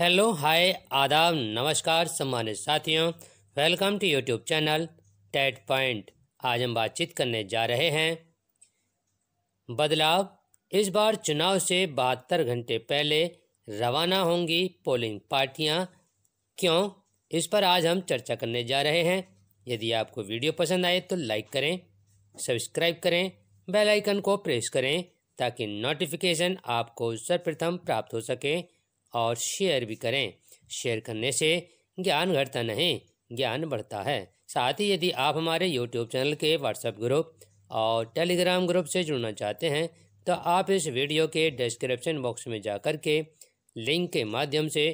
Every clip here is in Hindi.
हेलो हाय आदाब नमस्कार सम्मानित साथियों welcome to YouTube channel TET point आज हम बातचीत करने जा रहे हैं बदलाव इस बार चुनाव से बहत्तर घंटे पहले रवाना होंगी पोलिंग पार्टियां क्यों इस पर आज हम चर्चा करने जा रहे हैं यदि आपको वीडियो पसंद आए तो लाइक करें सब्सक्राइब करें बेल आइकन को प्रेस करें ताकि नोटिफिकेशन आपको सर्वप्रथम प्राप्त हो सके और शेयर भी करें शेयर करने से ज्ञान घटता नहीं ज्ञान बढ़ता है साथ ही यदि आप हमारे यूट्यूब चैनल के व्हाट्सएप ग्रुप और टेलीग्राम ग्रुप से जुड़ना चाहते हैं तो आप इस वीडियो के डिस्क्रिप्शन बॉक्स में जाकर के लिंक के माध्यम से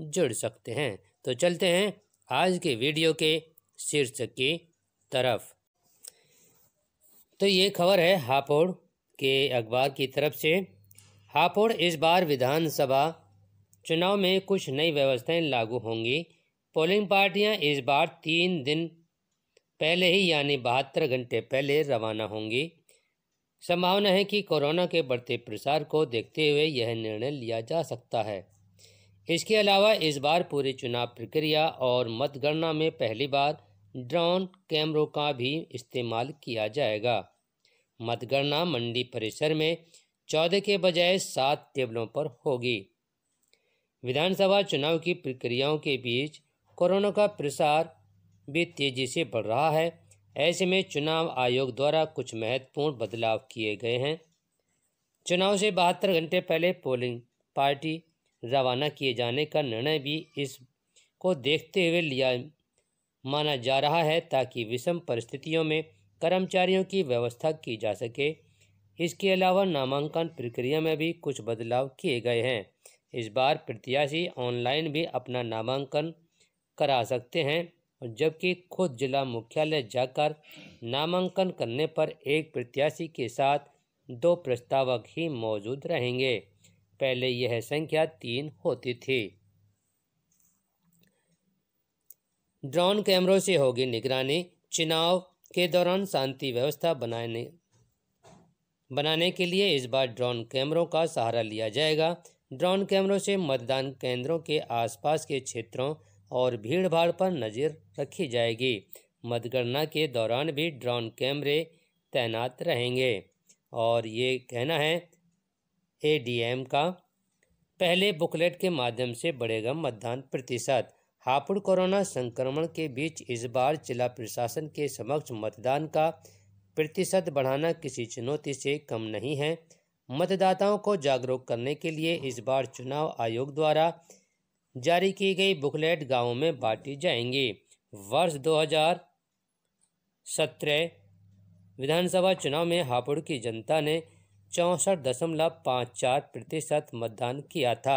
जुड़ सकते हैं तो चलते हैं आज के वीडियो के शीर्षक की तरफ तो ये खबर है हापोड़ के अखबार की तरफ से हापोड़ इस बार विधानसभा चुनाव में कुछ नई व्यवस्थाएं लागू होंगी पोलिंग पार्टियां इस बार तीन दिन पहले ही यानी बहत्तर घंटे पहले रवाना होंगी संभावना है कि कोरोना के बढ़ते प्रसार को देखते हुए यह निर्णय लिया जा सकता है इसके अलावा इस बार पूरी चुनाव प्रक्रिया और मतगणना में पहली बार ड्रोन कैमरों का भी इस्तेमाल किया जाएगा मतगणना मंडी परिसर में चौदह के बजाय सात टेबलों पर होगी विधानसभा चुनाव की प्रक्रियाओं के बीच कोरोना का प्रसार भी तेजी से बढ़ रहा है ऐसे में चुनाव आयोग द्वारा कुछ महत्वपूर्ण बदलाव किए गए हैं चुनाव से बहत्तर घंटे पहले पोलिंग पार्टी रवाना किए जाने का निर्णय भी इस को देखते हुए लिया माना जा रहा है ताकि विषम परिस्थितियों में कर्मचारियों की व्यवस्था की जा सके इसके अलावा नामांकन प्रक्रिया में भी कुछ बदलाव किए गए हैं इस बार प्रत्याशी ऑनलाइन भी अपना नामांकन करा सकते हैं जबकि खुद जिला मुख्यालय जाकर नामांकन करने पर एक प्रत्याशी के साथ दो प्रस्तावक ही मौजूद रहेंगे पहले यह संख्या तीन होती थी ड्रोन कैमरों से होगी निगरानी चुनाव के दौरान शांति व्यवस्था बनाने बनाने के लिए इस बार ड्रोन कैमरों का सहारा लिया जाएगा ड्रोन कैमरों से मतदान केंद्रों के आसपास के क्षेत्रों और भीड़भाड़ पर नज़र रखी जाएगी मतगणना के दौरान भी ड्रोन कैमरे तैनात रहेंगे और ये कहना है एडीएम का पहले बुकलेट के माध्यम से बढ़ेगा मतदान प्रतिशत हापुड़ कोरोना संक्रमण के बीच इस बार जिला प्रशासन के समक्ष मतदान का प्रतिशत बढ़ाना किसी चुनौती से कम नहीं है मतदाताओं को जागरूक करने के लिए इस बार चुनाव आयोग द्वारा जारी की गई बुकलेट गांवों में बांटी जाएंगी वर्ष 2017 विधानसभा चुनाव में हापुड़ की जनता ने चौंसठ दशमलव पाँच चार प्रतिशत मतदान किया था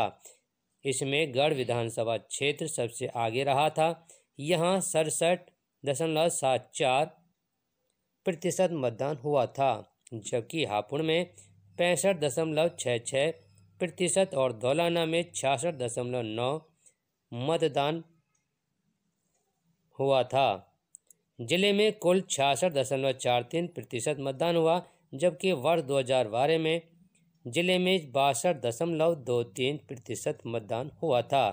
इसमें गढ़ विधानसभा क्षेत्र सबसे आगे रहा था यहाँ सड़सठ दशमलव सात चार प्रतिशत मतदान हुआ था जबकि हापुड़ में पैंसठ दशमलव छः छः प्रतिशत और धौलाना में छियासठ दशमलव नौ मतदान हुआ था जिले में कुल छियासठ दशमलव चार तीन प्रतिशत मतदान हुआ जबकि वर्ष दो हजार बारह में जिले में बासठ दशमलव दो तीन प्रतिशत मतदान हुआ था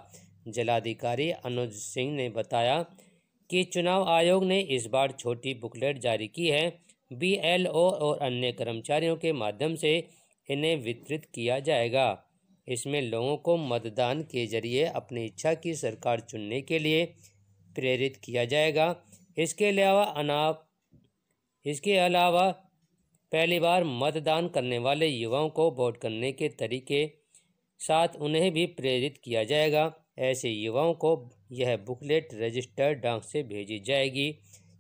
जिलाधिकारी अनुज सिंह ने बताया कि चुनाव आयोग ने इस बार छोटी बुकलेट जारी की है बीएलओ और अन्य कर्मचारियों के माध्यम से इन्हें वितरित किया जाएगा इसमें लोगों को मतदान के जरिए अपनी इच्छा की सरकार चुनने के लिए प्रेरित किया जाएगा इसके अलावा अनाप इसके अलावा पहली बार मतदान करने वाले युवाओं को वोट करने के तरीके साथ उन्हें भी प्रेरित किया जाएगा ऐसे युवाओं को यह बुकलेट रजिस्टर डाक से भेजी जाएगी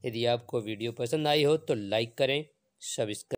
यदि आपको वीडियो पसंद आई हो तो लाइक करें सब्सक्राइब